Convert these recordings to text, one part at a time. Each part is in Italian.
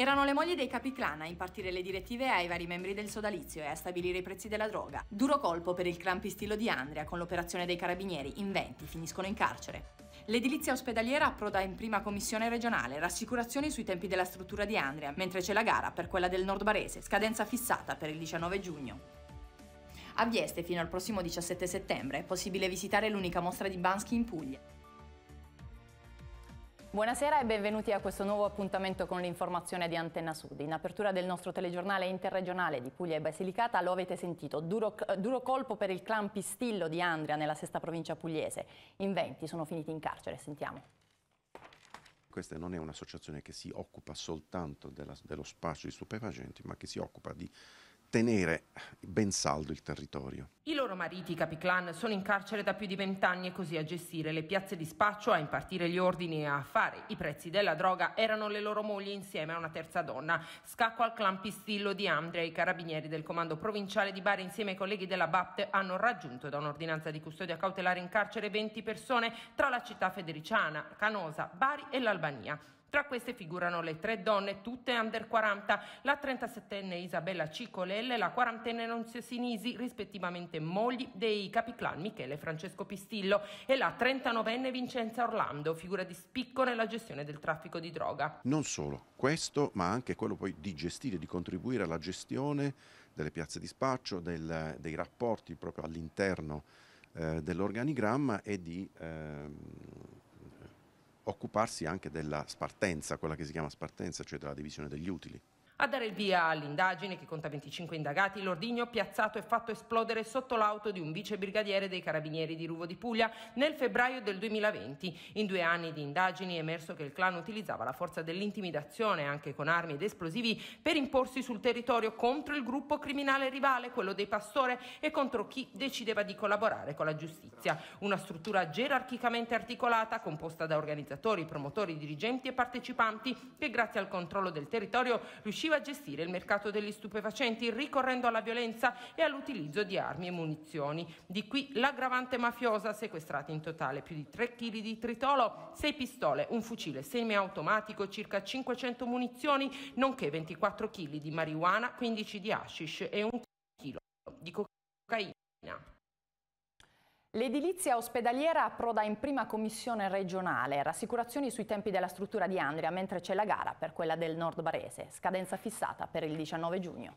Erano le mogli dei capiclan a impartire le direttive ai vari membri del sodalizio e a stabilire i prezzi della droga. Duro colpo per il clan pistilo di Andrea con l'operazione dei carabinieri, in 20 finiscono in carcere. L'edilizia ospedaliera approda in prima commissione regionale, rassicurazioni sui tempi della struttura di Andrea, mentre c'è la gara per quella del Nord Barese, scadenza fissata per il 19 giugno. A Vieste fino al prossimo 17 settembre è possibile visitare l'unica mostra di Bansky in Puglia. Buonasera e benvenuti a questo nuovo appuntamento con l'informazione di Antenna Sud. In apertura del nostro telegiornale interregionale di Puglia e Basilicata lo avete sentito, duro, duro colpo per il clan Pistillo di Andria nella sesta provincia pugliese. In 20 sono finiti in carcere, sentiamo. Questa non è un'associazione che si occupa soltanto della, dello spaccio di stupefacenti, ma che si occupa di tenere ben saldo il territorio. I loro mariti, capiclan, sono in carcere da più di vent'anni e così a gestire le piazze di spaccio, a impartire gli ordini e a fare i prezzi della droga erano le loro mogli insieme a una terza donna. Scacco al clan Pistillo di Andrea, i carabinieri del comando provinciale di Bari insieme ai colleghi della BAPT hanno raggiunto da un'ordinanza di custodia cautelare in carcere 20 persone tra la città federiciana, Canosa, Bari e l'Albania. Tra queste figurano le tre donne, tutte under 40, la 37enne Isabella Cicolelle e la 40enne Nunzia Sinisi, rispettivamente mogli dei capiclan Michele e Francesco Pistillo, e la 39enne Vincenza Orlando, figura di spicco nella gestione del traffico di droga. Non solo questo, ma anche quello poi di gestire, di contribuire alla gestione delle piazze di spaccio, del, dei rapporti proprio all'interno eh, dell'organigramma e di... Eh, occuparsi anche della spartenza, quella che si chiama spartenza, cioè della divisione degli utili. A dare il via all'indagine, che conta 25 indagati, l'ordigno piazzato e fatto esplodere sotto l'auto di un vice brigadiere dei carabinieri di Ruvo di Puglia nel febbraio del 2020. In due anni di indagini è emerso che il clan utilizzava la forza dell'intimidazione, anche con armi ed esplosivi, per imporsi sul territorio contro il gruppo criminale rivale, quello dei Pastore, e contro chi decideva di collaborare con la giustizia. Una struttura gerarchicamente articolata, composta da organizzatori, promotori, dirigenti e partecipanti, che grazie al controllo del territorio riuscivano riusciva a gestire il mercato degli stupefacenti ricorrendo alla violenza e all'utilizzo di armi e munizioni. Di qui l'aggravante mafiosa, sequestrata in totale più di 3 kg di tritolo, 6 pistole, un fucile semiautomatico, circa 500 munizioni, nonché 24 kg di marijuana, 15 di hashish e un kg di cocaina. L'edilizia ospedaliera approda in prima commissione regionale, rassicurazioni sui tempi della struttura di Andria, mentre c'è la gara per quella del Nord Barese, scadenza fissata per il 19 giugno.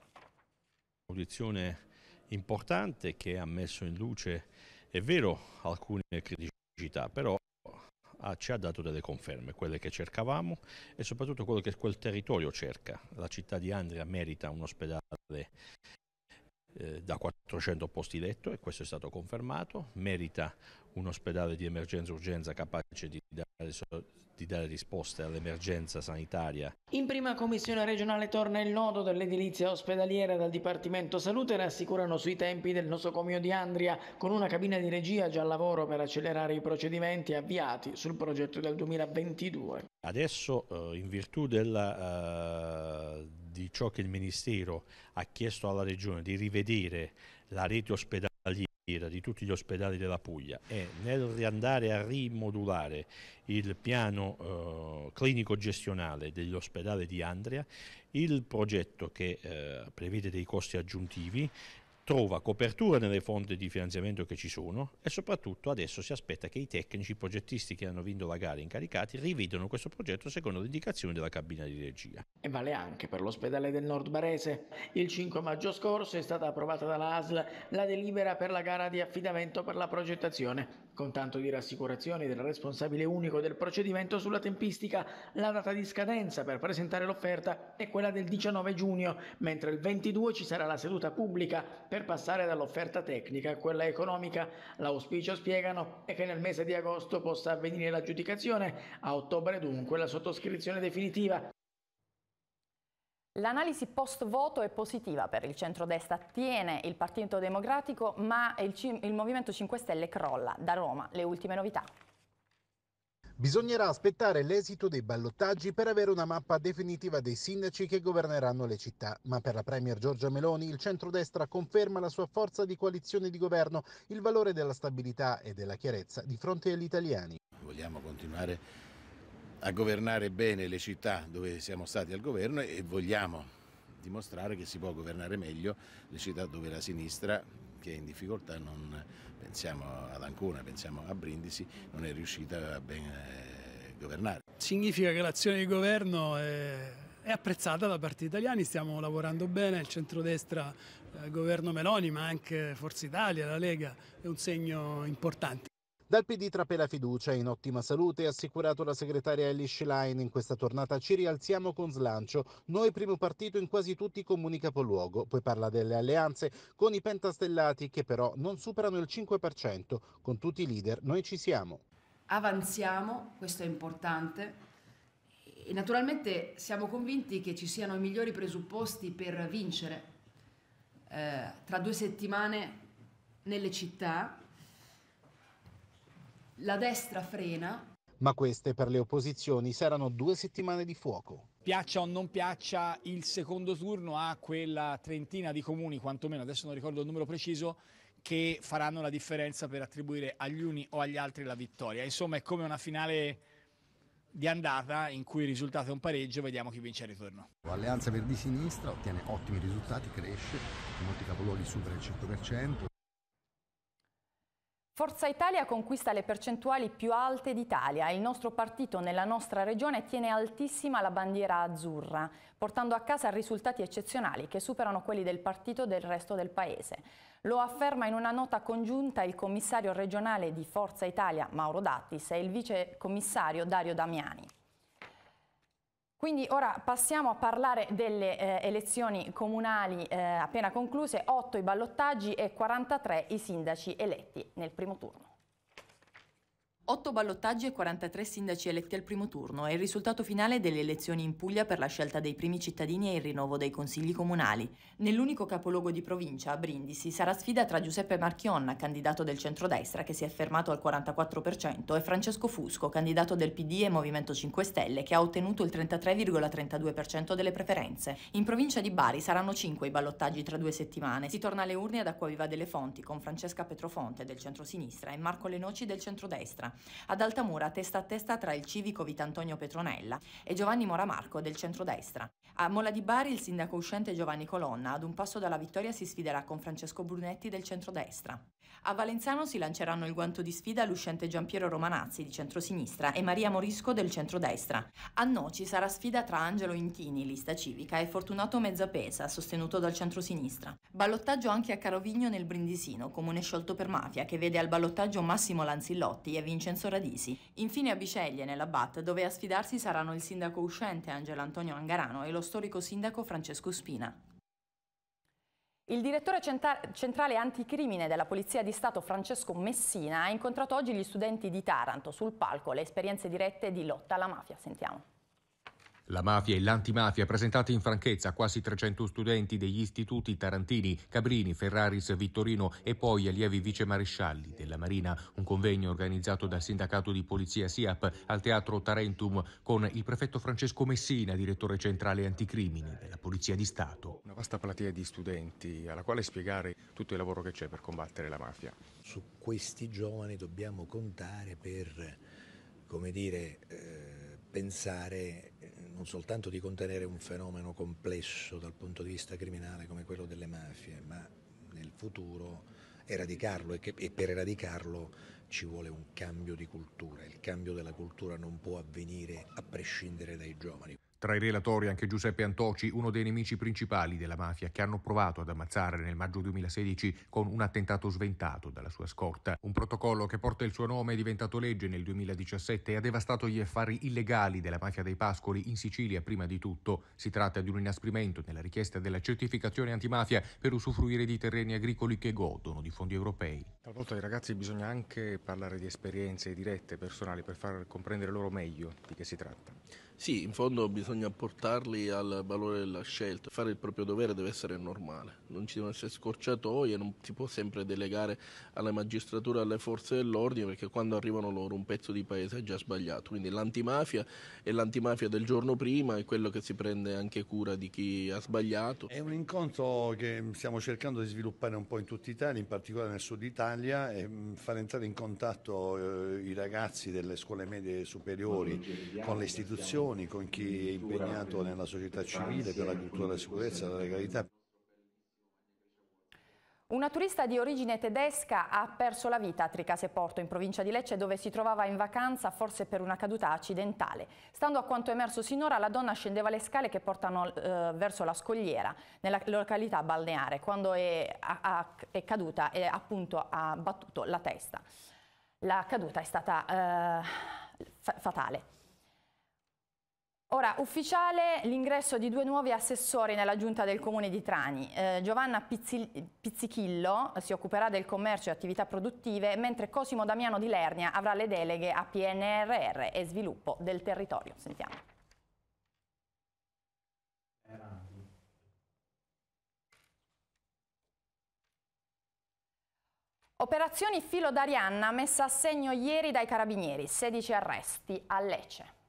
Un'audizione importante che ha messo in luce, è vero, alcune criticità, però ah, ci ha dato delle conferme, quelle che cercavamo e soprattutto quello che quel territorio cerca. La città di Andria merita un ospedale eh, da 400 posti letto e questo è stato confermato, merita un ospedale di emergenza-urgenza capace di dare, di dare risposte all'emergenza sanitaria. In prima commissione regionale torna il nodo dell'edilizia ospedaliera dal Dipartimento Salute rassicurano sui tempi del nosocomio di Andria con una cabina di regia già al lavoro per accelerare i procedimenti avviati sul progetto del 2022. Adesso eh, in virtù della... Eh, di ciò che il Ministero ha chiesto alla Regione di rivedere la rete ospedaliera di tutti gli ospedali della Puglia e nel riandare a rimodulare il piano eh, clinico gestionale dell'ospedale di Andria, il progetto che eh, prevede dei costi aggiuntivi trova copertura nelle fonti di finanziamento che ci sono e soprattutto adesso si aspetta che i tecnici progettisti che hanno vinto la gara incaricati rivedano questo progetto secondo le indicazioni della cabina di regia. E vale anche per l'ospedale del Nord Barese. Il 5 maggio scorso è stata approvata dalla ASL la delibera per la gara di affidamento per la progettazione, con tanto di rassicurazioni del responsabile unico del procedimento sulla tempistica, la data di scadenza per presentare l'offerta è quella del 19 giugno, mentre il 22 ci sarà la seduta pubblica per passare dall'offerta tecnica a quella economica. L'auspicio, spiegano, è che nel mese di agosto possa avvenire l'aggiudicazione, a ottobre dunque la sottoscrizione definitiva. L'analisi post voto è positiva per il centrodestra, tiene il Partito Democratico ma il, il Movimento 5 Stelle crolla. Da Roma le ultime novità. Bisognerà aspettare l'esito dei ballottaggi per avere una mappa definitiva dei sindaci che governeranno le città, ma per la Premier Giorgia Meloni il centrodestra conferma la sua forza di coalizione di governo, il valore della stabilità e della chiarezza di fronte agli italiani. Vogliamo continuare a governare bene le città dove siamo stati al governo e vogliamo dimostrare che si può governare meglio le città dove la sinistra che è in difficoltà, non, pensiamo ad Ancona, pensiamo a Brindisi, non è riuscita a ben eh, governare. Significa che l'azione di governo è è apprezzata da parte degli italiani, stiamo lavorando bene, il centrodestra, il eh, governo Meloni, ma anche Forza Italia, la Lega, è un segno importante. Dal PD trapela fiducia, in ottima salute, ha assicurato la segretaria Ellie Schlein. In questa tornata ci rialziamo con slancio. Noi primo partito in quasi tutti i comuni capoluogo. Poi parla delle alleanze con i pentastellati che però non superano il 5%. Con tutti i leader noi ci siamo. Avanziamo, questo è importante. E naturalmente siamo convinti che ci siano i migliori presupposti per vincere. Eh, tra due settimane nelle città la destra frena. Ma queste per le opposizioni saranno due settimane di fuoco. Piaccia o non piaccia, il secondo turno ha quella trentina di comuni, quantomeno adesso non ricordo il numero preciso, che faranno la differenza per attribuire agli uni o agli altri la vittoria. Insomma, è come una finale di andata in cui il risultato è un pareggio, vediamo chi vince il ritorno. Alleanza Verdi Sinistra ottiene ottimi risultati, cresce, in molti capoluoghi supera il 100%. Forza Italia conquista le percentuali più alte d'Italia. Il nostro partito nella nostra regione tiene altissima la bandiera azzurra, portando a casa risultati eccezionali che superano quelli del partito del resto del paese. Lo afferma in una nota congiunta il commissario regionale di Forza Italia Mauro Dattis e il vice commissario Dario Damiani. Quindi ora passiamo a parlare delle eh, elezioni comunali eh, appena concluse, 8 i ballottaggi e 43 i sindaci eletti nel primo turno. 8 ballottaggi e 43 sindaci eletti al primo turno è il risultato finale delle elezioni in Puglia per la scelta dei primi cittadini e il rinnovo dei consigli comunali. Nell'unico capoluogo di provincia, a Brindisi, sarà sfida tra Giuseppe Marchionna, candidato del centrodestra che si è fermato al 44%, e Francesco Fusco, candidato del PD e Movimento 5 Stelle che ha ottenuto il 33,32% delle preferenze. In provincia di Bari saranno 5 i ballottaggi tra due settimane. Si torna alle urne ad Acquaviva delle Fonti con Francesca Petrofonte del centrosinistra e Marco Lenoci del centrodestra. Ad Altamura testa a testa tra il civico Vitantonio Petronella e Giovanni Moramarco del centrodestra. A Mola di Bari il sindaco uscente Giovanni Colonna ad un passo dalla vittoria si sfiderà con Francesco Brunetti del centrodestra. A Valenzano si lanceranno il guanto di sfida l'uscente Giampiero Romanazzi di centrosinistra e Maria Morisco del centrodestra. A Noci sarà sfida tra Angelo Intini, lista civica, e Fortunato Mezzapesa, sostenuto dal centrosinistra. Ballottaggio anche a Carovigno nel Brindisino, comune sciolto per mafia, che vede al ballottaggio Massimo Lanzillotti e Vincenzo Radisi. Infine a Biceglie, nella BAT, dove a sfidarsi saranno il sindaco uscente Angelo Antonio Angarano e lo storico sindaco Francesco Spina. Il direttore centrale anticrimine della Polizia di Stato Francesco Messina ha incontrato oggi gli studenti di Taranto sul palco le esperienze dirette di lotta alla mafia. Sentiamo. La mafia e l'antimafia presentati in franchezza a quasi 300 studenti degli istituti Tarantini, Cabrini, Ferraris, Vittorino e poi allievi vicemarescialli della Marina. Un convegno organizzato dal sindacato di polizia SIAP al teatro Tarentum con il prefetto Francesco Messina, direttore centrale anticrimine della Polizia di Stato. Una vasta platea di studenti alla quale spiegare tutto il lavoro che c'è per combattere la mafia. Su questi giovani dobbiamo contare per, come dire, eh, pensare non soltanto di contenere un fenomeno complesso dal punto di vista criminale come quello delle mafie, ma nel futuro eradicarlo e, che, e per eradicarlo ci vuole un cambio di cultura. Il cambio della cultura non può avvenire a prescindere dai giovani. Tra i relatori anche Giuseppe Antoci, uno dei nemici principali della mafia che hanno provato ad ammazzare nel maggio 2016 con un attentato sventato dalla sua scorta. Un protocollo che porta il suo nome è diventato legge nel 2017 e ha devastato gli affari illegali della mafia dei Pascoli in Sicilia prima di tutto. Si tratta di un inasprimento nella richiesta della certificazione antimafia per usufruire di terreni agricoli che godono di fondi europei. Talvolta ai ragazzi bisogna anche parlare di esperienze dirette, personali, per far comprendere loro meglio di che si tratta. Sì, in fondo bisogna portarli al valore della scelta. Fare il proprio dovere deve essere normale, non ci devono essere scorciatoie, non si può sempre delegare alla magistratura, alle forze dell'ordine, perché quando arrivano loro un pezzo di paese è già sbagliato. Quindi l'antimafia è l'antimafia del giorno prima è quello che si prende anche cura di chi ha sbagliato. È un incontro che stiamo cercando di sviluppare un po' in tutta Italia, in particolare nel sud Italia, e mm, far entrare in contatto eh, i ragazzi delle scuole medie superiori con le istituzioni associazioni, con chi è impegnato nella società civile per la cultura della sicurezza e della legalità. Una turista di origine tedesca ha perso la vita a Tricase Porto, in provincia di Lecce, dove si trovava in vacanza, forse per una caduta accidentale. Stando a quanto emerso sinora, la donna scendeva le scale che portano eh, verso la scogliera, nella località balneare, quando è, a, è caduta e appunto ha battuto la testa. La caduta è stata eh, fatale. Ora, ufficiale l'ingresso di due nuovi assessori nella giunta del comune di Trani. Eh, Giovanna Pizzi Pizzichillo si occuperà del commercio e attività produttive, mentre Cosimo Damiano di Lernia avrà le deleghe a PNRR e sviluppo del territorio. Sentiamo. Operazioni filo d'Arianna messa a segno ieri dai carabinieri, 16 arresti a Lecce.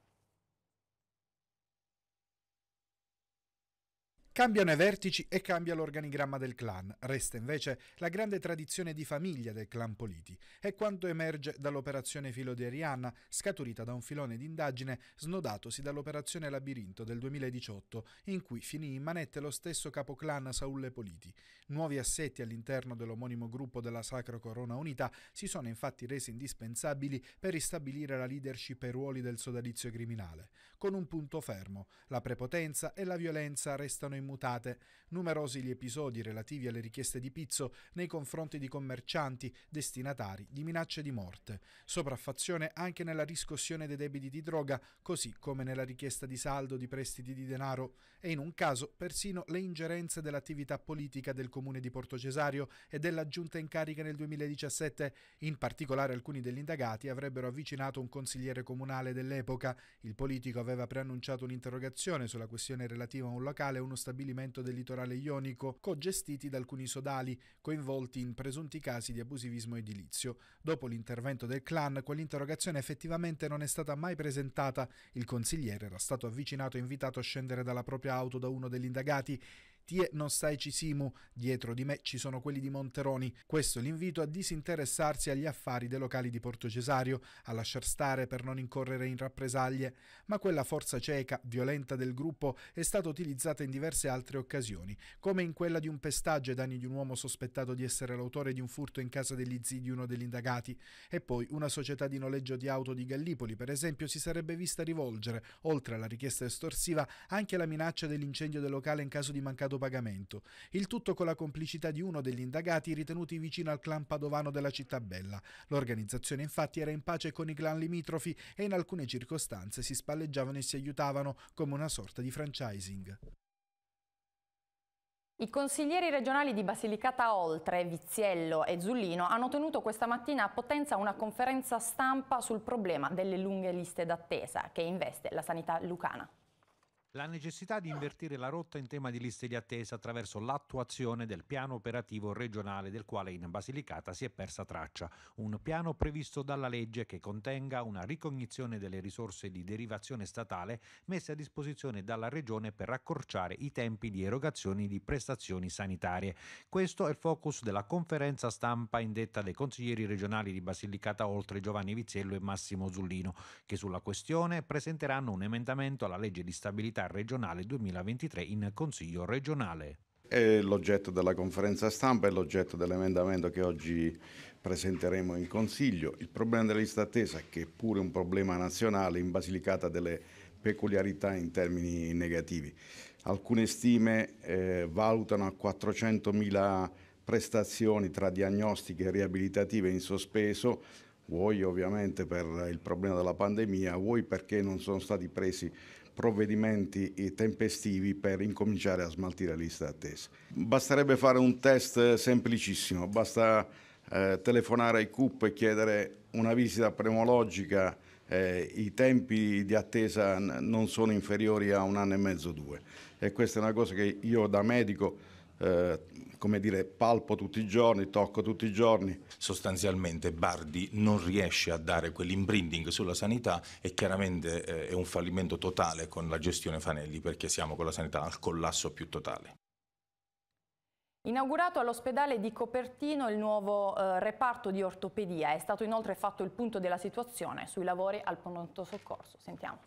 Cambiano i vertici e cambia l'organigramma del clan, resta invece la grande tradizione di famiglia del clan Politi È quanto emerge dall'operazione Filoderiana, scaturita da un filone d'indagine snodatosi dall'operazione Labirinto del 2018, in cui finì in manette lo stesso capoclan Saulle Politi. Nuovi assetti all'interno dell'omonimo gruppo della Sacro Corona Unita si sono infatti resi indispensabili per ristabilire la leadership e ruoli del sodalizio criminale, con un punto fermo, la prepotenza e la violenza restano in immutate. Numerosi gli episodi relativi alle richieste di pizzo nei confronti di commercianti destinatari di minacce di morte. Sopraffazione anche nella riscossione dei debiti di droga, così come nella richiesta di saldo di prestiti di denaro e in un caso persino le ingerenze dell'attività politica del comune di Porto Cesario e della giunta in carica nel 2017. In particolare alcuni degli indagati avrebbero avvicinato un consigliere comunale dell'epoca. Il politico aveva preannunciato un'interrogazione sulla questione relativa a un locale e uno stabilimento del litorale ionico, cogestiti da alcuni sodali, coinvolti in presunti casi di abusivismo edilizio. Dopo l'intervento del clan, quell'interrogazione effettivamente non è stata mai presentata. Il consigliere era stato avvicinato e invitato a scendere dalla propria auto da uno degli indagati. Tie non stai Cisimu, dietro di me ci sono quelli di Monteroni. Questo l'invito a disinteressarsi agli affari dei locali di Porto Cesario, a lasciar stare per non incorrere in rappresaglie, ma quella forza cieca, violenta del gruppo è stata utilizzata in diverse altre occasioni, come in quella di un pestaggio ai danni di un uomo sospettato di essere l'autore di un furto in casa degli zii di uno degli indagati, e poi una società di noleggio di auto di Gallipoli, per esempio, si sarebbe vista rivolgere, oltre alla richiesta estorsiva, anche la minaccia dell'incendio del locale in caso di mancato mancato pagamento. Il tutto con la complicità di uno degli indagati ritenuti vicino al clan padovano della città bella. L'organizzazione infatti era in pace con i clan limitrofi e in alcune circostanze si spalleggiavano e si aiutavano come una sorta di franchising. I consiglieri regionali di Basilicata Oltre, Viziello e Zullino hanno tenuto questa mattina a Potenza una conferenza stampa sul problema delle lunghe liste d'attesa che investe la sanità lucana la necessità di invertire la rotta in tema di liste di attesa attraverso l'attuazione del piano operativo regionale del quale in Basilicata si è persa traccia, un piano previsto dalla legge che contenga una ricognizione delle risorse di derivazione statale messe a disposizione dalla regione per accorciare i tempi di erogazione di prestazioni sanitarie. Questo è il focus della conferenza stampa indetta dai consiglieri regionali di Basilicata Oltre Giovanni Viziello e Massimo Zullino, che sulla questione presenteranno un emendamento alla legge di stabilità regionale 2023 in Consiglio regionale. È l'oggetto della conferenza stampa, è l'oggetto dell'emendamento che oggi presenteremo in Consiglio. Il problema della lista attesa, che è pure un problema nazionale, in Basilicata delle peculiarità in termini negativi. Alcune stime eh, valutano a 400.000 prestazioni tra diagnostiche e riabilitative in sospeso, vuoi ovviamente per il problema della pandemia, vuoi perché non sono stati presi provvedimenti tempestivi per incominciare a smaltire la lista d'attesa. Basterebbe fare un test semplicissimo, basta eh, telefonare ai CUP e chiedere una visita premologica, eh, i tempi di attesa non sono inferiori a un anno e mezzo, o due. E questa è una cosa che io da medico eh, come dire, palpo tutti i giorni, tocco tutti i giorni. Sostanzialmente Bardi non riesce a dare quell'imbrinding sulla sanità e chiaramente eh, è un fallimento totale con la gestione Fanelli perché siamo con la sanità al collasso più totale. Inaugurato all'ospedale di Copertino il nuovo eh, reparto di ortopedia, è stato inoltre fatto il punto della situazione sui lavori al pronto soccorso. Sentiamo.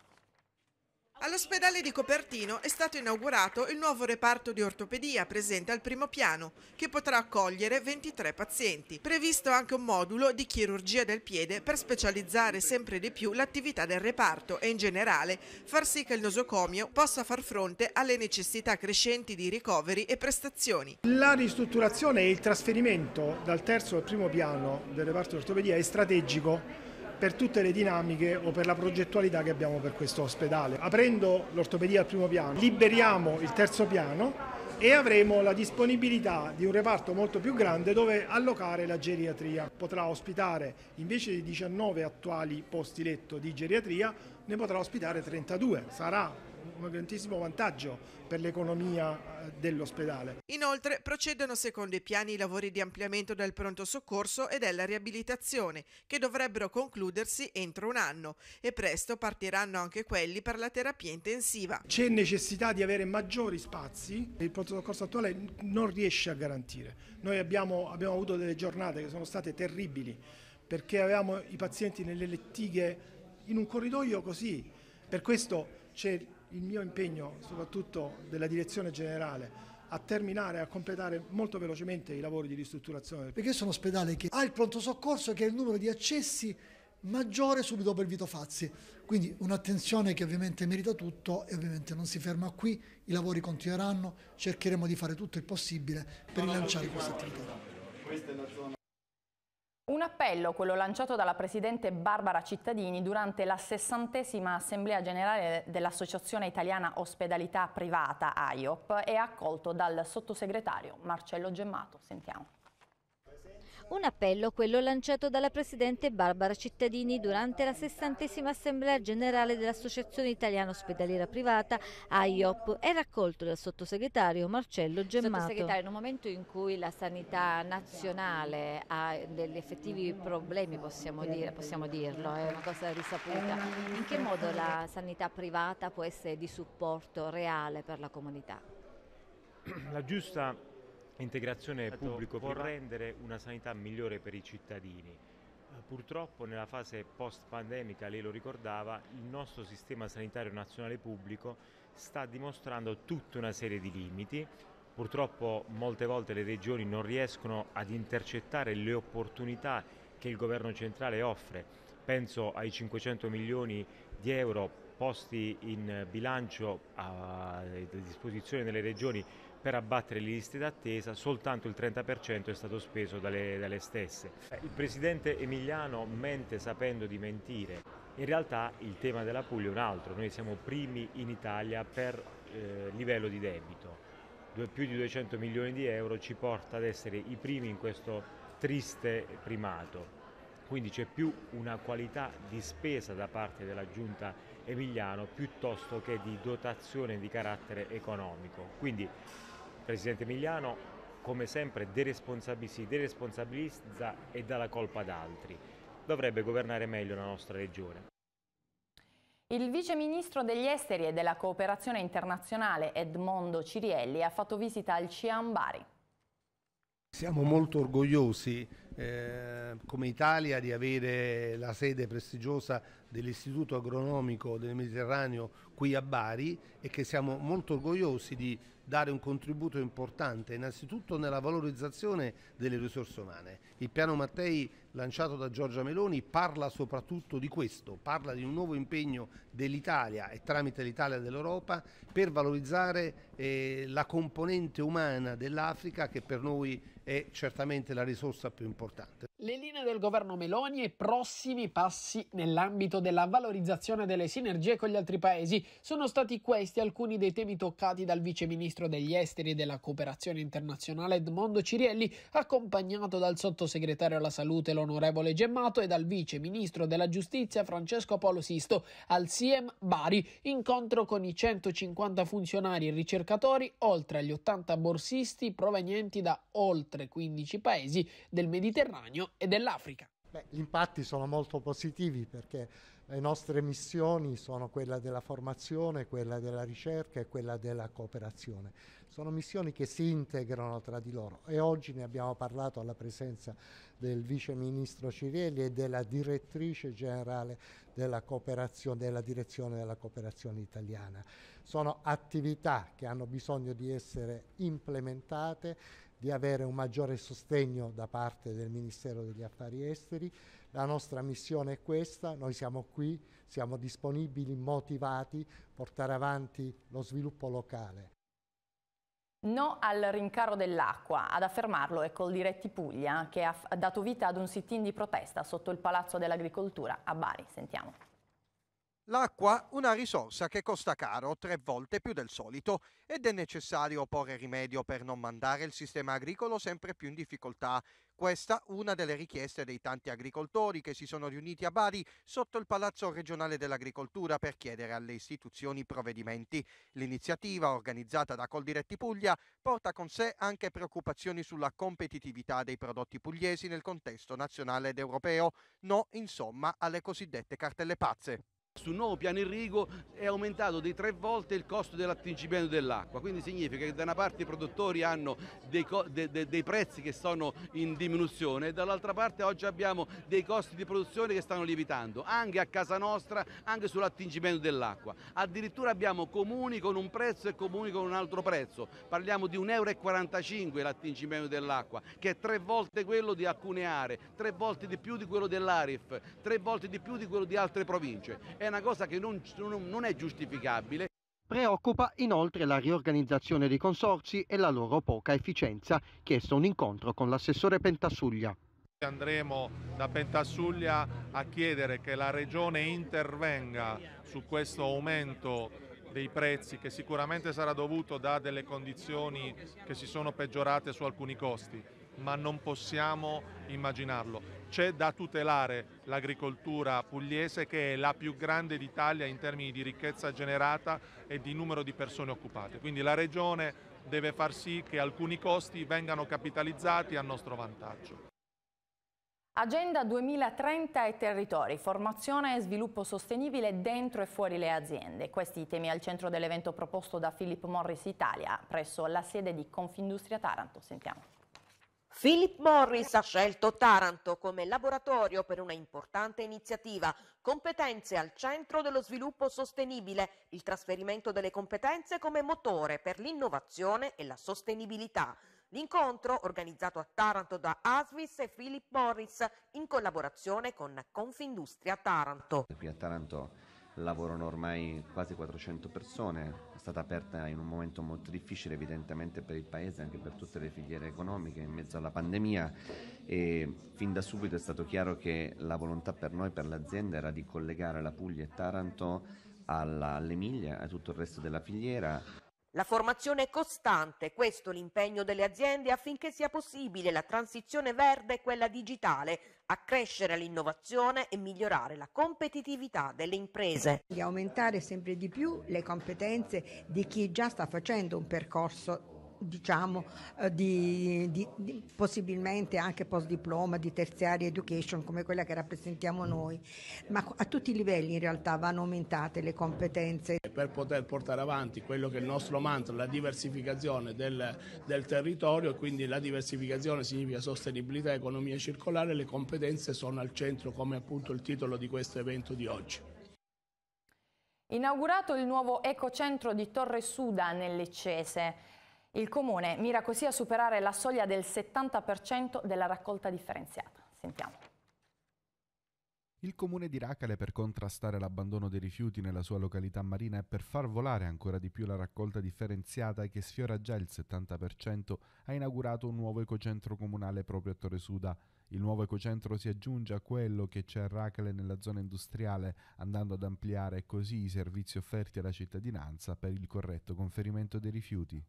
All'ospedale di Copertino è stato inaugurato il nuovo reparto di ortopedia presente al primo piano, che potrà accogliere 23 pazienti. Previsto anche un modulo di chirurgia del piede per specializzare sempre di più l'attività del reparto e in generale far sì che il nosocomio possa far fronte alle necessità crescenti di ricoveri e prestazioni. La ristrutturazione e il trasferimento dal terzo al primo piano del reparto di ortopedia è strategico per tutte le dinamiche o per la progettualità che abbiamo per questo ospedale. Aprendo l'ortopedia al primo piano, liberiamo il terzo piano e avremo la disponibilità di un reparto molto più grande dove allocare la geriatria. Potrà ospitare invece di 19 attuali posti letto di geriatria, ne potrà ospitare 32. Sarà un grandissimo vantaggio per l'economia eh, dell'ospedale. Inoltre procedono secondo i piani i lavori di ampliamento del pronto soccorso e della riabilitazione che dovrebbero concludersi entro un anno e presto partiranno anche quelli per la terapia intensiva. C'è necessità di avere maggiori spazi che il pronto soccorso attuale non riesce a garantire. Noi abbiamo, abbiamo avuto delle giornate che sono state terribili perché avevamo i pazienti nelle lettighe in un corridoio così. Per questo c'è il mio impegno, soprattutto della direzione generale, a terminare, e a completare molto velocemente i lavori di ristrutturazione. Perché questo è un ospedale che ha il pronto soccorso che ha il numero di accessi maggiore subito dopo il Vito Fazzi. Quindi un'attenzione che ovviamente merita tutto e ovviamente non si ferma qui, i lavori continueranno, cercheremo di fare tutto il possibile per rilanciare questa attività. Un appello, quello lanciato dalla Presidente Barbara Cittadini durante la sessantesima Assemblea Generale dell'Associazione Italiana Ospedalità Privata, AIOP, è accolto dal sottosegretario Marcello Gemmato. Sentiamo. Un appello, quello lanciato dalla Presidente Barbara Cittadini durante la 60 Assemblea Generale dell'Associazione Italiana Ospedaliera Privata, AIOP, è raccolto dal Sottosegretario Marcello Gemmato. Sottosegretario, in un momento in cui la sanità nazionale ha degli effettivi problemi, possiamo, dire, possiamo dirlo, è una cosa risaputa, in che modo la sanità privata può essere di supporto reale per la comunità? La giusta integrazione pubblico può rendere una sanità migliore per i cittadini. Eh, purtroppo nella fase post-pandemica, lei lo ricordava, il nostro sistema sanitario nazionale pubblico sta dimostrando tutta una serie di limiti. Purtroppo molte volte le regioni non riescono ad intercettare le opportunità che il governo centrale offre. Penso ai 500 milioni di euro posti in bilancio a disposizione delle regioni per abbattere le liste d'attesa soltanto il 30% è stato speso dalle, dalle stesse. Eh, il presidente Emiliano mente sapendo di mentire. In realtà il tema della Puglia è un altro, noi siamo primi in Italia per eh, livello di debito. Due, più di 200 milioni di euro ci porta ad essere i primi in questo triste primato. Quindi c'è più una qualità di spesa da parte della giunta Emiliano piuttosto che di dotazione di carattere economico. Quindi Presidente Emiliano come sempre si deresponsabilizza e dà la colpa ad altri. Dovrebbe governare meglio la nostra regione. Il vice ministro degli esteri e della cooperazione internazionale Edmondo Cirielli ha fatto visita al Ciambari. Siamo molto orgogliosi eh, come Italia di avere la sede prestigiosa dell'Istituto Agronomico del Mediterraneo qui a Bari e che siamo molto orgogliosi di dare un contributo importante innanzitutto nella valorizzazione delle risorse umane. Il piano Mattei lanciato da Giorgia Meloni parla soprattutto di questo, parla di un nuovo impegno dell'Italia e tramite l'Italia dell'Europa per valorizzare eh, la componente umana dell'Africa che per noi è certamente la risorsa più importante. Le linee del governo Meloni e prossimi passi nell'ambito della valorizzazione delle sinergie con gli altri paesi sono stati questi alcuni dei temi toccati dal vice ministro degli esteri e della cooperazione internazionale Edmondo Cirielli, accompagnato dal sottosegretario alla salute l'onorevole Gemmato e dal vice ministro della giustizia Francesco Polo Sisto al SIEM Bari, incontro con i 150 funzionari e ricercatori, oltre agli 80 borsisti provenienti da oltre 15 paesi del Mediterraneo e dell'Africa. Beh, gli impatti sono molto positivi perché le nostre missioni sono quella della formazione, quella della ricerca e quella della cooperazione. Sono missioni che si integrano tra di loro e oggi ne abbiamo parlato alla presenza del Vice Ministro Cirelli e della Direttrice Generale della, della Direzione della Cooperazione Italiana. Sono attività che hanno bisogno di essere implementate di avere un maggiore sostegno da parte del Ministero degli Affari Esteri. La nostra missione è questa, noi siamo qui, siamo disponibili, motivati a portare avanti lo sviluppo locale. No al rincaro dell'acqua, ad affermarlo è Coldiretti Puglia che ha dato vita ad un sit-in di protesta sotto il Palazzo dell'Agricoltura a Bari. Sentiamo. L'acqua, una risorsa che costa caro, tre volte più del solito, ed è necessario porre rimedio per non mandare il sistema agricolo sempre più in difficoltà. Questa una delle richieste dei tanti agricoltori che si sono riuniti a Bari sotto il Palazzo regionale dell'agricoltura per chiedere alle istituzioni provvedimenti. L'iniziativa, organizzata da Coldiretti Puglia, porta con sé anche preoccupazioni sulla competitività dei prodotti pugliesi nel contesto nazionale ed europeo, no insomma alle cosiddette cartelle pazze. Sul nuovo piano irrigo è aumentato di tre volte il costo dell'attingimento dell'acqua, quindi significa che da una parte i produttori hanno dei, de, de, dei prezzi che sono in diminuzione e dall'altra parte oggi abbiamo dei costi di produzione che stanno lievitando, anche a casa nostra, anche sull'attingimento dell'acqua. Addirittura abbiamo comuni con un prezzo e comuni con un altro prezzo, parliamo di 1,45 euro l'attingimento dell'acqua, che è tre volte quello di alcune aree, tre volte di più di quello dell'Arif, tre volte di più di quello di altre province. È è una cosa che non, non è giustificabile. Preoccupa inoltre la riorganizzazione dei consorsi e la loro poca efficienza, chiesto un incontro con l'assessore Pentassuglia. Andremo da Pentassuglia a chiedere che la Regione intervenga su questo aumento dei prezzi che sicuramente sarà dovuto da delle condizioni che si sono peggiorate su alcuni costi, ma non possiamo immaginarlo c'è da tutelare l'agricoltura pugliese che è la più grande d'Italia in termini di ricchezza generata e di numero di persone occupate. Quindi la Regione deve far sì che alcuni costi vengano capitalizzati a nostro vantaggio. Agenda 2030 e territori, formazione e sviluppo sostenibile dentro e fuori le aziende. Questi i temi al centro dell'evento proposto da Philip Morris Italia presso la sede di Confindustria Taranto. Sentiamo. Philip Morris ha scelto Taranto come laboratorio per una importante iniziativa, competenze al centro dello sviluppo sostenibile, il trasferimento delle competenze come motore per l'innovazione e la sostenibilità. L'incontro, organizzato a Taranto da Asvis e Philip Morris, in collaborazione con Confindustria Taranto. Qui a Taranto lavorano ormai quasi 400 persone, è stata aperta in un momento molto difficile evidentemente per il Paese, anche per tutte le filiere economiche in mezzo alla pandemia e fin da subito è stato chiaro che la volontà per noi, per l'azienda, era di collegare la Puglia e Taranto alla, all'Emilia, a tutto il resto della filiera la formazione è costante, questo l'impegno delle aziende affinché sia possibile la transizione verde e quella digitale, accrescere l'innovazione e migliorare la competitività delle imprese. Di aumentare sempre di più le competenze di chi già sta facendo un percorso diciamo, eh, di, di, di, possibilmente anche post diploma di terziaria education come quella che rappresentiamo noi, ma a tutti i livelli in realtà vanno aumentate le competenze. Per poter portare avanti quello che è il nostro mantra, la diversificazione del, del territorio, quindi la diversificazione significa sostenibilità, economia circolare, le competenze sono al centro come appunto il titolo di questo evento di oggi. Inaugurato il nuovo ecocentro di Torre Suda nelle Cese, il Comune mira così a superare la soglia del 70% della raccolta differenziata. Sentiamo. Il comune di Racale per contrastare l'abbandono dei rifiuti nella sua località marina e per far volare ancora di più la raccolta differenziata che sfiora già il 70% ha inaugurato un nuovo ecocentro comunale proprio a Torre Suda. Il nuovo ecocentro si aggiunge a quello che c'è a Racale nella zona industriale, andando ad ampliare così i servizi offerti alla cittadinanza per il corretto conferimento dei rifiuti.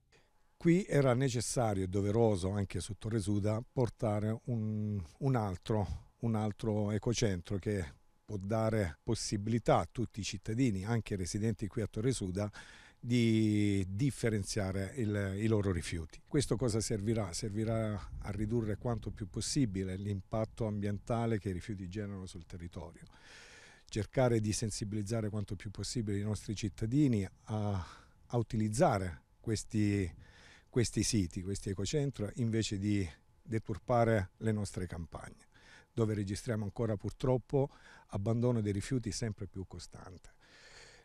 Qui era necessario e doveroso anche su Torre Suda portare un, un, altro, un altro ecocentro che può dare possibilità a tutti i cittadini, anche residenti qui a Torre Suda, di differenziare il, i loro rifiuti. Questo cosa servirà? Servirà a ridurre quanto più possibile l'impatto ambientale che i rifiuti generano sul territorio, cercare di sensibilizzare quanto più possibile i nostri cittadini a, a utilizzare questi questi siti, questi ecocentri, invece di deturpare le nostre campagne, dove registriamo ancora purtroppo abbandono dei rifiuti sempre più costante.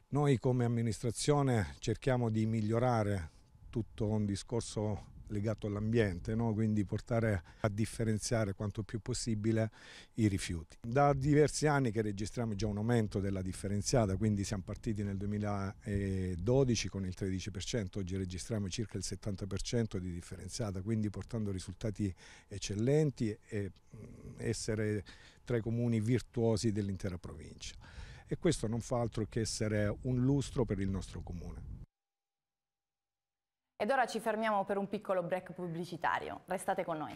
Noi come amministrazione cerchiamo di migliorare tutto un discorso legato all'ambiente, no? quindi portare a differenziare quanto più possibile i rifiuti. Da diversi anni che registriamo già un aumento della differenziata, quindi siamo partiti nel 2012 con il 13%, oggi registriamo circa il 70% di differenziata, quindi portando risultati eccellenti e mm, essere tra i comuni virtuosi dell'intera provincia. E questo non fa altro che essere un lustro per il nostro comune. Ed ora ci fermiamo per un piccolo break pubblicitario. Restate con noi.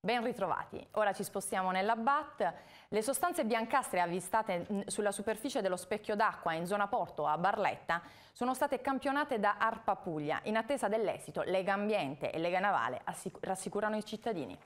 Ben ritrovati. Ora ci spostiamo nella BAT. Le sostanze biancastre avvistate mm, sulla superficie dello specchio d'acqua in zona Porto a Barletta sono state campionate da Arpa Puglia in attesa dell'esito. Lega Ambiente e Lega Navale rassicurano i cittadini.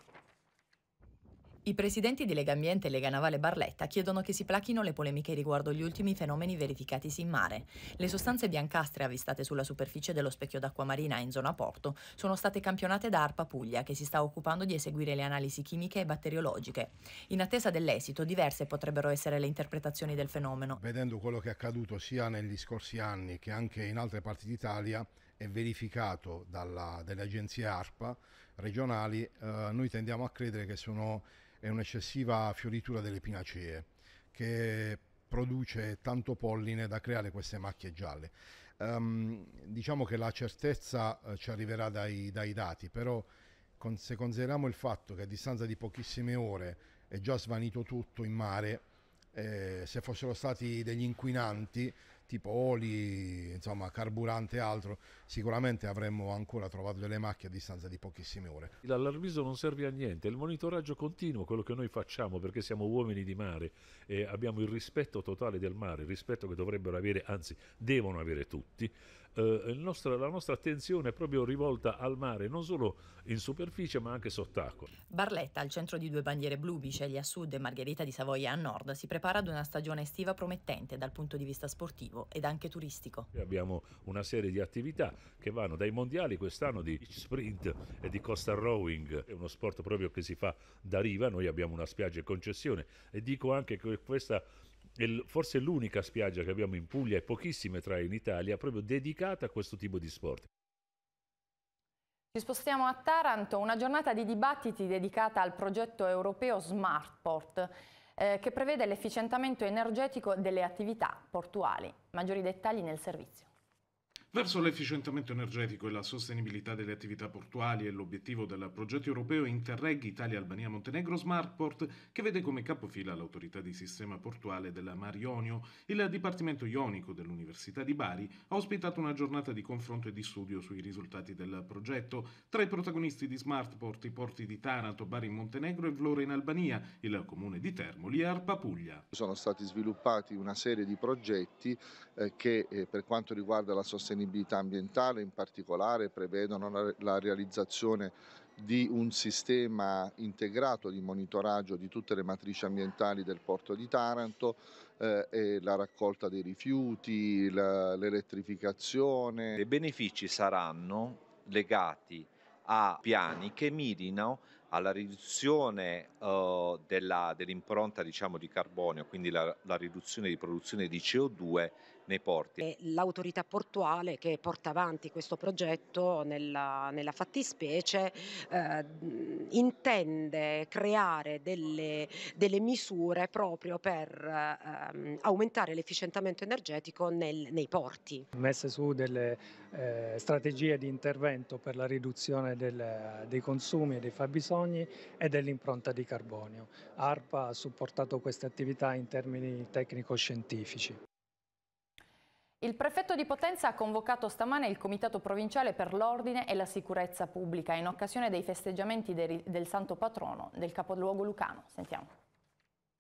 I presidenti di Lega Ambiente e Lega Navale Barletta chiedono che si plachino le polemiche riguardo gli ultimi fenomeni verificatisi in mare. Le sostanze biancastre avvistate sulla superficie dello specchio d'acqua marina in zona porto sono state campionate da Arpa Puglia, che si sta occupando di eseguire le analisi chimiche e batteriologiche. In attesa dell'esito, diverse potrebbero essere le interpretazioni del fenomeno. Vedendo quello che è accaduto sia negli scorsi anni che anche in altre parti d'Italia, è verificato dalla, dalle agenzie ARPA regionali, eh, noi tendiamo a credere che sono è un'eccessiva fioritura delle pinacee che produce tanto polline da creare queste macchie gialle. Um, diciamo che la certezza eh, ci arriverà dai, dai dati, però con, se consideriamo il fatto che a distanza di pochissime ore è già svanito tutto in mare, eh, se fossero stati degli inquinanti tipo oli, insomma carburante e altro, sicuramente avremmo ancora trovato delle macchie a distanza di pochissime ore. L'allarmismo non serve a niente, il monitoraggio continuo, quello che noi facciamo perché siamo uomini di mare e abbiamo il rispetto totale del mare, il rispetto che dovrebbero avere, anzi devono avere tutti eh, nostro, la nostra attenzione è proprio rivolta al mare, non solo in superficie ma anche sott'acqua. Barletta, al centro di due bandiere blu, Biceglie a sud e Margherita di Savoia a nord, si prepara ad una stagione estiva promettente dal punto di vista sportivo ed anche turistico. Abbiamo una serie di attività che vanno dai mondiali quest'anno di sprint e di costa rowing, è uno sport proprio che si fa da riva, noi abbiamo una spiaggia e concessione e dico anche che questa il, forse l'unica spiaggia che abbiamo in Puglia e pochissime tra in Italia proprio dedicata a questo tipo di sport. Ci spostiamo a Taranto, una giornata di dibattiti dedicata al progetto europeo Smartport eh, che prevede l'efficientamento energetico delle attività portuali. Maggiori dettagli nel servizio verso l'efficientamento energetico e la sostenibilità delle attività portuali è l'obiettivo del progetto europeo Interreg Italia-Albania-Montenegro Smartport che vede come capofila l'autorità di sistema portuale della Mar Ionio, il Dipartimento Ionico dell'Università di Bari ha ospitato una giornata di confronto e di studio sui risultati del progetto. Tra i protagonisti di Smartport i porti di Taranto, Bari in Montenegro e Vlore in Albania, il comune di Termoli e Arpa Puglia. Sono stati sviluppati una serie di progetti eh, che eh, per quanto riguarda la sostenibilità sostenibilità ambientale, in particolare prevedono la, la realizzazione di un sistema integrato di monitoraggio di tutte le matrici ambientali del porto di Taranto, eh, la raccolta dei rifiuti, l'elettrificazione. I benefici saranno legati a piani che mirino alla riduzione eh, dell'impronta dell diciamo, di carbonio, quindi la, la riduzione di produzione di CO2 nei porti. l'autorità portuale che porta avanti questo progetto nella, nella fattispecie eh, intende creare delle, delle, misure proprio per ehm, aumentare l'efficientamento energetico nel, nei porti. Messe su delle eh, strategie di intervento per la riduzione del, dei consumi e dei fabbisogni e dell'impronta di carbonio. ARPA ha supportato queste attività in termini tecnico-scientifici. Il prefetto di Potenza ha convocato stamane il Comitato Provinciale per l'Ordine e la Sicurezza Pubblica in occasione dei festeggiamenti del Santo Patrono del capoluogo lucano. Sentiamo.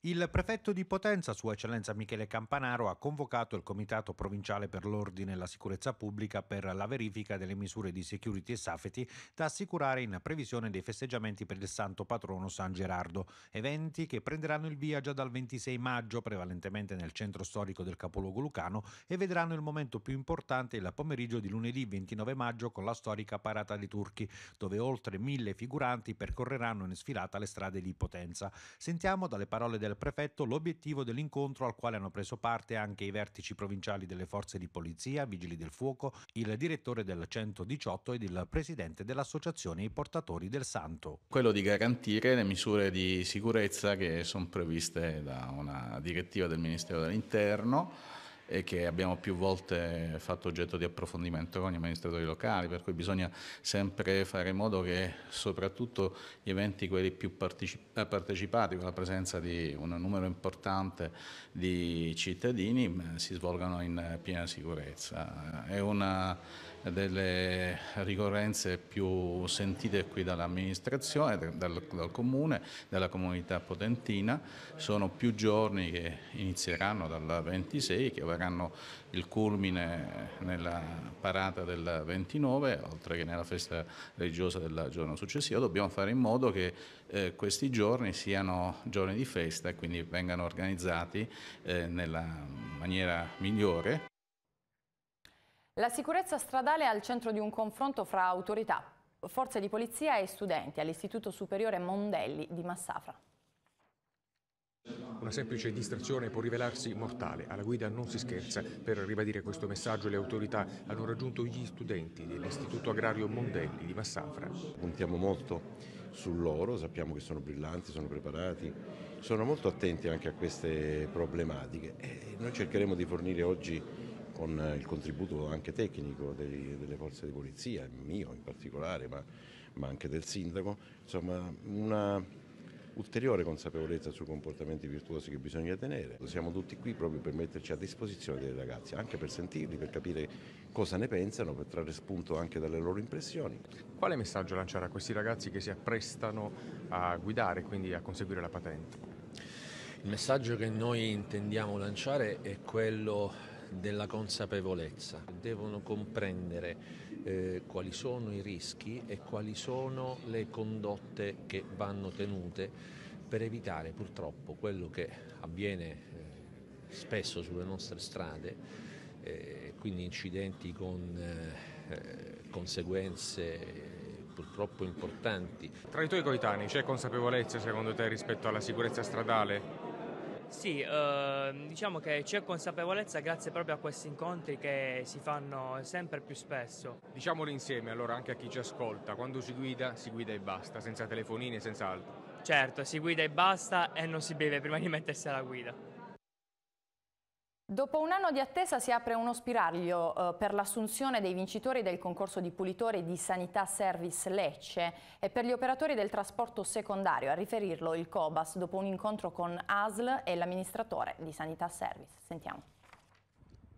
Il prefetto di Potenza, Sua Eccellenza Michele Campanaro, ha convocato il Comitato Provinciale per l'Ordine e la Sicurezza Pubblica per la verifica delle misure di security e safety da assicurare in previsione dei festeggiamenti per il santo patrono San Gerardo, eventi che prenderanno il via già dal 26 maggio, prevalentemente nel centro storico del capoluogo lucano, e vedranno il momento più importante il pomeriggio di lunedì 29 maggio con la storica Parata dei Turchi, dove oltre mille figuranti percorreranno in sfilata le strade di Potenza. Sentiamo dalle parole del prefetto l'obiettivo dell'incontro al quale hanno preso parte anche i vertici provinciali delle forze di polizia, vigili del fuoco, il direttore del 118 ed il presidente dell'associazione I Portatori del Santo. Quello di garantire le misure di sicurezza che sono previste da una direttiva del Ministero dell'Interno e che abbiamo più volte fatto oggetto di approfondimento con gli amministratori locali, per cui bisogna sempre fare in modo che soprattutto gli eventi quelli più eh, partecipati, con la presenza di un numero importante di cittadini, si svolgano in piena sicurezza. È una delle ricorrenze più sentite qui dall'amministrazione, dal, dal, comune, dalla comunità potentina. Sono più giorni che inizieranno dal 26, che avranno il culmine nella parata del 29, oltre che nella festa religiosa del giorno successivo. Dobbiamo fare in modo che eh, questi giorni siano giorni di festa e quindi vengano organizzati eh, nella maniera migliore. La sicurezza stradale è al centro di un confronto fra autorità, forze di polizia e studenti all'Istituto Superiore Mondelli di Massafra. Una semplice distrazione può rivelarsi mortale, alla guida non si scherza. Per ribadire questo messaggio le autorità hanno raggiunto gli studenti dell'Istituto Agrario Mondelli di Massafra. Puntiamo molto su loro, sappiamo che sono brillanti, sono preparati, sono molto attenti anche a queste problematiche e noi cercheremo di fornire oggi con eh, il contributo anche tecnico dei, delle forze di polizia, mio in particolare, ma, ma anche del sindaco, insomma una ulteriore consapevolezza sui comportamenti virtuosi che bisogna tenere. Siamo tutti qui proprio per metterci a disposizione dei ragazzi, anche per sentirli, per capire cosa ne pensano, per trarre spunto anche dalle loro impressioni. Quale messaggio lanciare a questi ragazzi che si apprestano a guidare, quindi a conseguire la patente? Il messaggio che noi intendiamo lanciare è quello della consapevolezza, devono comprendere eh, quali sono i rischi e quali sono le condotte che vanno tenute per evitare purtroppo quello che avviene eh, spesso sulle nostre strade, eh, quindi incidenti con eh, eh, conseguenze purtroppo importanti. Tra i tuoi coetanei c'è consapevolezza secondo te rispetto alla sicurezza stradale? Sì, eh, diciamo che c'è consapevolezza grazie proprio a questi incontri che si fanno sempre più spesso. Diciamolo insieme allora anche a chi ci ascolta, quando si guida si guida e basta, senza telefonini e senza altro. Certo, si guida e basta e non si beve prima di mettersi alla guida. Dopo un anno di attesa si apre uno spiraglio eh, per l'assunzione dei vincitori del concorso di pulitori di Sanità Service Lecce e per gli operatori del trasporto secondario, a riferirlo il Cobas dopo un incontro con ASL e l'amministratore di Sanità Service. Sentiamo.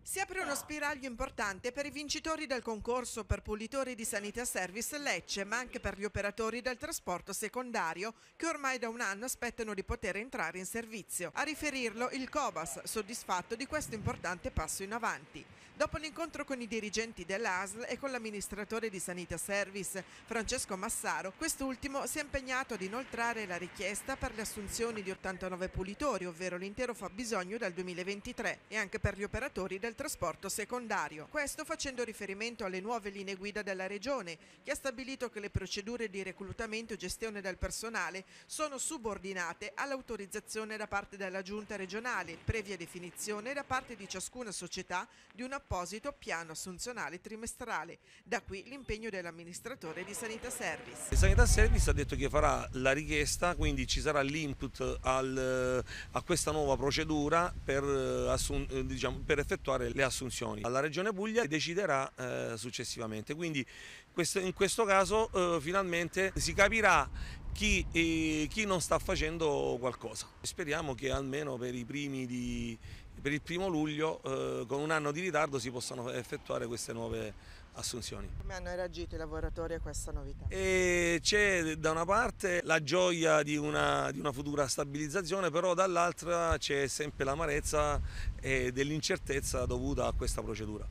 Si apre uno ah. spiraglio importante per i vincitori del concorso per pulitori di Sanità Service Lecce, ma anche per gli operatori del trasporto secondario che ormai da un anno aspettano di poter entrare in servizio. A riferirlo il Cobas, soddisfatto di questo importante passo in avanti. Dopo l'incontro con i dirigenti dell'ASL e con l'amministratore di Sanità Service, Francesco Massaro, quest'ultimo si è impegnato ad inoltrare la richiesta per le assunzioni di 89 pulitori, ovvero l'intero fabbisogno dal 2023, e anche per gli operatori del del trasporto secondario. Questo facendo riferimento alle nuove linee guida della Regione, che ha stabilito che le procedure di reclutamento e gestione del personale sono subordinate all'autorizzazione da parte della Giunta regionale, previa definizione da parte di ciascuna società di un apposito piano assunzionale trimestrale. Da qui l'impegno dell'amministratore di Sanità Service. Il Sanità Service ha detto che farà la richiesta, quindi ci sarà l'input eh, a questa nuova procedura per, eh, eh, diciamo, per effettuare fare le assunzioni alla Regione Puglia deciderà eh, successivamente. Quindi questo, in questo caso eh, finalmente si capirà chi, eh, chi, non sta facendo qualcosa. Speriamo che almeno per, di, per il primo luglio, eh, con un anno di ritardo, si possano effettuare queste nuove assunzioni assunzioni. Come hanno reagito i lavoratori a questa novità? c'è da una parte la gioia di una, di una futura stabilizzazione, però dall'altra c'è sempre l'amarezza e dell'incertezza dovuta a questa procedura.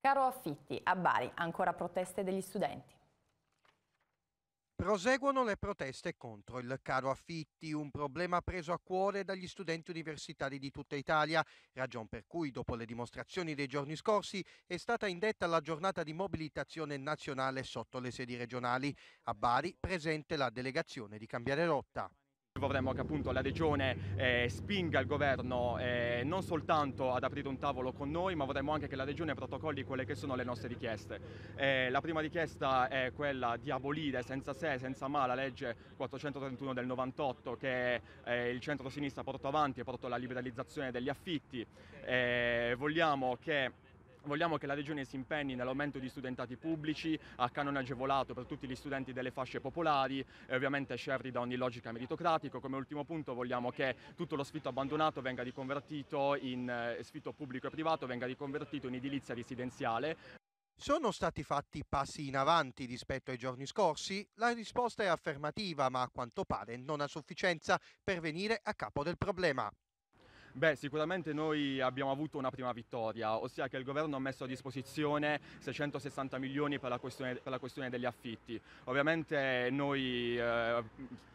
Caro affitti, a Bari ancora proteste degli studenti. Proseguono le proteste contro il caro affitti, un problema preso a cuore dagli studenti universitari di tutta Italia, ragion per cui dopo le dimostrazioni dei giorni scorsi è stata indetta la giornata di mobilitazione nazionale sotto le sedi regionali. A Bari presente la delegazione di Cambiare Rotta. Vorremmo che appunto la Regione eh, spinga il governo eh, non soltanto ad aprire un tavolo con noi, ma vorremmo anche che la Regione protocolli quelle che sono le nostre richieste. Eh, la prima richiesta è quella di abolire senza se, senza ma la legge 431 del 98 che eh, il centro-sinistra portò avanti e portò alla liberalizzazione degli affitti. Eh, vogliamo che Vogliamo che la Regione si impegni nell'aumento di studentati pubblici, a canone agevolato per tutti gli studenti delle fasce popolari e ovviamente scerri da ogni logica meritocratico. Come ultimo punto vogliamo che tutto lo sfitto abbandonato venga riconvertito in eh, sfitto pubblico e privato, venga riconvertito in edilizia residenziale. Sono stati fatti passi in avanti rispetto ai giorni scorsi? La risposta è affermativa, ma a quanto pare non a sufficienza per venire a capo del problema. Beh, sicuramente noi abbiamo avuto una prima vittoria, ossia che il governo ha messo a disposizione 660 milioni per la questione, per la questione degli affitti. Ovviamente noi, eh,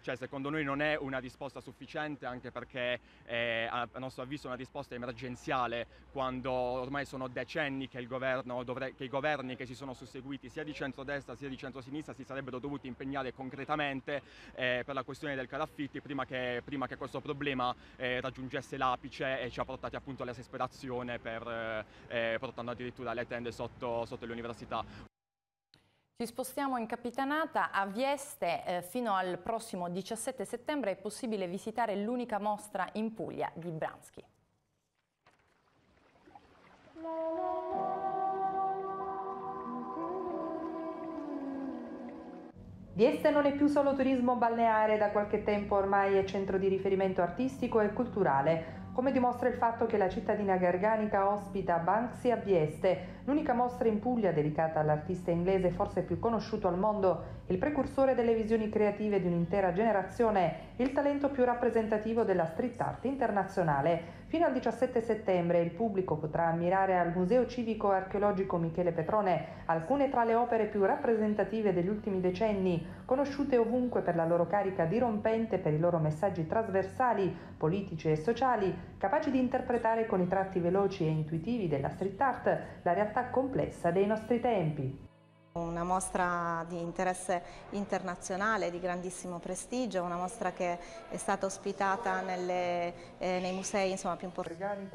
cioè secondo noi non è una risposta sufficiente anche perché eh, a nostro avviso è una risposta emergenziale quando ormai sono decenni che, governo, dovre, che i governi che si sono susseguiti sia di centrodestra sia di centrosinistra si sarebbero dovuti impegnare concretamente eh, per la questione del caro affitti prima che, prima che questo problema eh, raggiungesse l'apice apice e ci ha portati appunto all'esasperazione per, eh, eh, portando addirittura le tende sotto, sotto le università. Ci spostiamo in Capitanata, a Vieste eh, fino al prossimo 17 settembre è possibile visitare l'unica mostra in Puglia di Bransky. Vieste non è più solo turismo balneare, da qualche tempo ormai è centro di riferimento artistico e culturale come dimostra il fatto che la cittadina garganica ospita Banksy a Vieste, l'unica mostra in Puglia dedicata all'artista inglese forse più conosciuto al mondo il precursore delle visioni creative di un'intera generazione, il talento più rappresentativo della street art internazionale. Fino al 17 settembre il pubblico potrà ammirare al Museo Civico Archeologico Michele Petrone alcune tra le opere più rappresentative degli ultimi decenni, conosciute ovunque per la loro carica dirompente, per i loro messaggi trasversali, politici e sociali, capaci di interpretare con i tratti veloci e intuitivi della street art la realtà complessa dei nostri tempi. Una mostra di interesse internazionale, di grandissimo prestigio, una mostra che è stata ospitata nelle, eh, nei musei insomma, più importanti.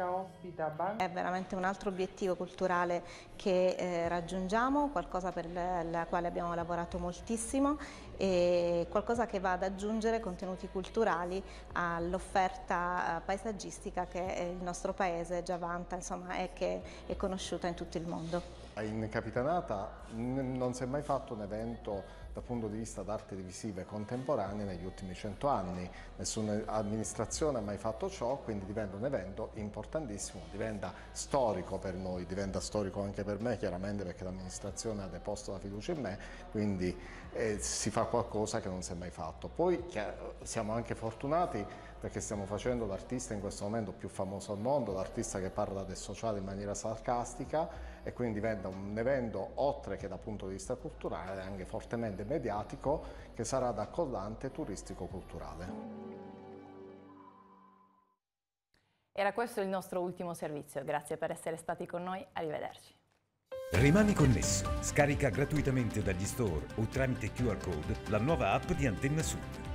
È veramente un altro obiettivo culturale che eh, raggiungiamo, qualcosa per la quale abbiamo lavorato moltissimo e qualcosa che va ad aggiungere contenuti culturali all'offerta eh, paesaggistica che eh, il nostro paese già vanta insomma, e che è conosciuta in tutto il mondo. In Capitanata non si è mai fatto un evento dal punto di vista d'arte divisiva e contemporanea negli ultimi cento anni. Nessuna amministrazione ha mai fatto ciò, quindi diventa un evento importantissimo, diventa storico per noi, diventa storico anche per me chiaramente perché l'amministrazione ha deposto la fiducia in me, quindi eh, si fa qualcosa che non si è mai fatto. Poi siamo anche fortunati perché stiamo facendo l'artista in questo momento più famoso al mondo, l'artista che parla del sociale in maniera sarcastica e quindi diventa un evento oltre che dal punto di vista culturale anche fortemente mediatico che sarà da collante turistico-culturale. Era questo il nostro ultimo servizio, grazie per essere stati con noi, arrivederci. Rimani connesso, scarica gratuitamente dagli store o tramite QR code la nuova app di Antenna Sud